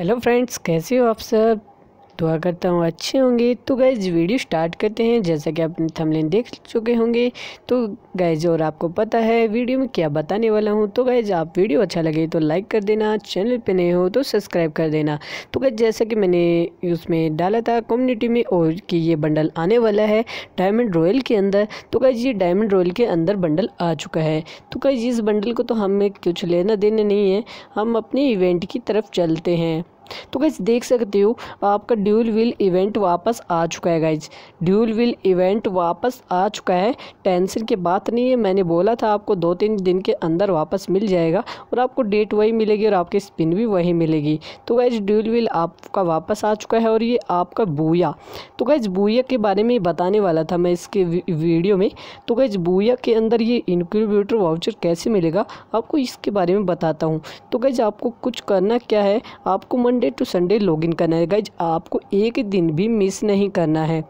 hello friends कैसे हो आप सब दुआ करता हूँ अच्छे होंगे तो गैज़ वीडियो स्टार्ट करते हैं जैसा कि आप थमलेन देख चुके होंगे तो गैज़ और आपको पता है वीडियो में क्या बताने वाला हूँ तो गैज़ आप वीडियो अच्छा लगे तो लाइक कर देना चैनल पर नए हो तो सब्सक्राइब कर देना तो गैज़ जैसा कि मैंने उसमें डाला था कम्युनिटी में और कि ये बंडल आने वाला है डायमंड रॉयल के अंदर तो गैज़ ये डायमंड रॉयल के अंदर बंडल आ चुका है तो गैज़ इस बंडल को तो हमें कुछ लेना देना नहीं है हम अपने इवेंट की तरफ चलते हैं तो गाइज देख सकते हो आपका ड्यूल व्हील इवेंट वापस आ चुका है गाइज ड्यूल व्हील इवेंट वापस आ चुका है टेंशन की बात नहीं है मैंने बोला था आपको दो तीन दिन के अंदर वापस मिल जाएगा और आपको डेट वही मिलेगी और आपकी स्पिन भी वही मिलेगी तो गाइज ड्यूल व्हील आपका वापस आ चुका है और ये आपका बूया तो गाइज बूया के बारे में बताने वाला था मैं इसके वीडियो में तो गाइज बूया के अंदर ये इनक्यूबेटर वाउचर कैसे मिलेगा आपको इसके बारे में बताता हूँ तो गाइज आपको कुछ करना क्या है आपको मन मंडे टू संडे लॉगिन करना है गाइज आपको एक दिन भी मिस नहीं करना है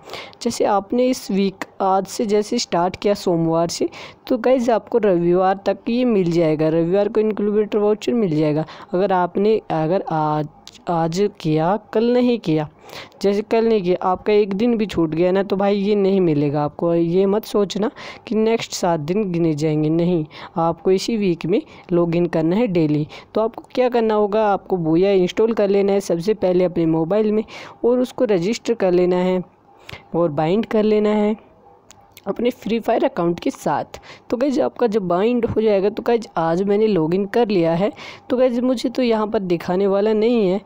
जैसे आपने इस वीक आज से जैसे स्टार्ट किया सोमवार से तो गाइज आपको रविवार तक ये मिल जाएगा रविवार को इनक्यूबेटर वाउचर मिल जाएगा अगर आपने अगर आज आज किया कल नहीं किया जैसे कल नहीं किया आपका एक दिन भी छूट गया ना तो भाई ये नहीं मिलेगा आपको ये मत सोचना कि नेक्स्ट सात दिन गिने जाएंगे नहीं आपको इसी वीक में लॉगिन करना है डेली तो आपको क्या करना होगा आपको बोया इंस्टॉल कर लेना है सबसे पहले अपने मोबाइल में और उसको रजिस्टर कर लेना है और बाइंड कर लेना है अपने फ्री फायर अकाउंट के साथ तो कैज आपका जब बाइंड हो जाएगा तो कैज आज मैंने लॉगिन कर लिया है तो कैज मुझे तो यहाँ पर दिखाने वाला नहीं है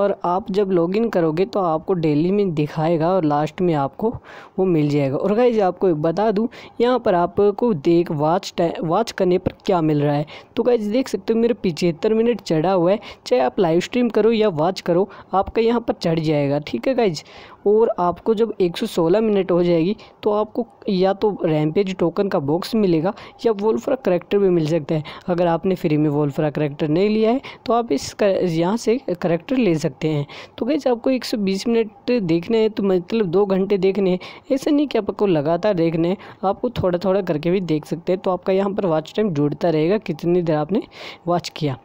और आप जब लॉगिन करोगे तो आपको डेली में दिखाएगा और लास्ट में आपको वो मिल जाएगा और कैज आपको एक बता दूँ यहाँ पर आपको देख वाच वाच करने पर क्या मिल रहा है तो कैज देख सकते हो मेरे पिचहत्तर मिनट चढ़ा हुआ है चाहे आप लाइव स्ट्रीम करो या वाच करो आपका यहाँ पर चढ़ जाएगा ठीक है कैज और आपको जब 116 मिनट हो जाएगी तो आपको या तो रैमपेज टोकन का बॉक्स मिलेगा या वोल्फ्रा करेक्टर भी मिल सकता है अगर आपने फ्री में वोल्फ्रा करेक्टर नहीं लिया है तो आप इस यहाँ से करेक्टर ले सकते हैं तो कैसे आपको 120 मिनट देखने हैं तो मतलब दो घंटे देखने हैं ऐसा नहीं कि आपको लगातार देखने आपको थोड़ा थोड़ा करके भी देख सकते हैं तो आपका यहाँ पर वॉच टाइम जुड़ता रहेगा कितनी देर आपने वॉच किया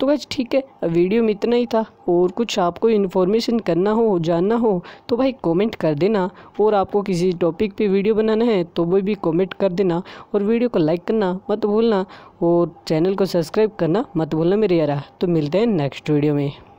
तो कैसे ठीक है वीडियो में इतना ही था और कुछ आपको इन्फॉर्मेशन करना हो जानना हो तो तो भाई कमेंट कर देना और आपको किसी टॉपिक पे वीडियो बनाना है तो वो भी कमेंट कर देना और वीडियो को लाइक करना मत भूलना और चैनल को सब्सक्राइब करना मत भूलना मेरे यारा तो मिलते हैं नेक्स्ट वीडियो में